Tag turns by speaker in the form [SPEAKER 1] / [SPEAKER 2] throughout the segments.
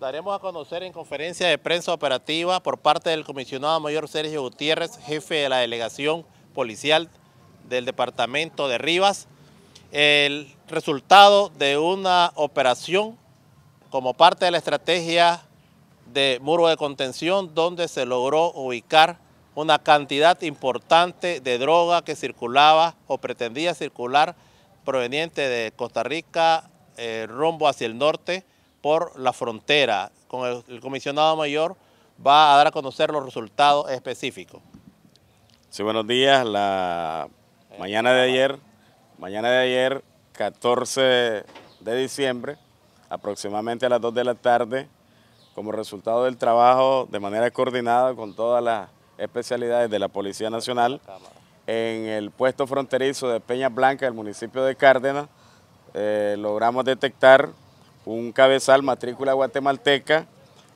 [SPEAKER 1] daremos a conocer en conferencia de prensa operativa por parte del comisionado mayor Sergio Gutiérrez, jefe de la delegación policial del departamento de Rivas, el resultado de una operación como parte de la estrategia de muro de contención donde se logró ubicar una cantidad importante de droga que circulaba o pretendía circular proveniente de Costa Rica eh, rumbo hacia el norte por la frontera. Con el, comisionado mayor va a dar a conocer los resultados específicos.
[SPEAKER 2] Sí, buenos días. La eh, mañana de ayer, mañana de ayer, 14 de diciembre, aproximadamente a las 2 de la tarde, como resultado del trabajo de manera coordinada con todas las especialidades de la Policía Nacional, en el puesto fronterizo de Peña Blanca, del municipio de Cárdenas, eh, logramos detectar un cabezal matrícula guatemalteca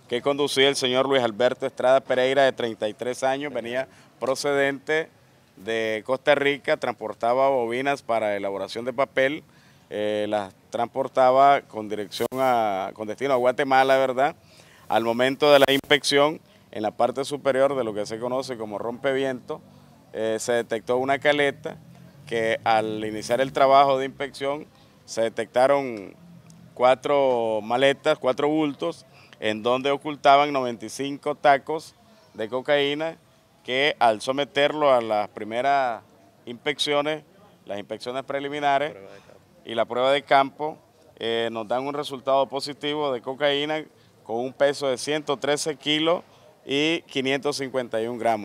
[SPEAKER 2] que conducía el señor Luis Alberto Estrada Pereira de 33 años, venía procedente de Costa Rica, transportaba bobinas para elaboración de papel, eh, las transportaba con dirección a, con destino a Guatemala, ¿verdad? Al momento de la inspección, en la parte superior de lo que se conoce como rompeviento, eh, se detectó una caleta que al iniciar el trabajo de inspección se detectaron cuatro maletas, cuatro bultos, en donde ocultaban 95 tacos de cocaína que al someterlo a las primeras inspecciones, las inspecciones preliminares y la prueba de campo, eh, nos dan un resultado positivo de cocaína con un peso de 113 kilos y 551 gramos.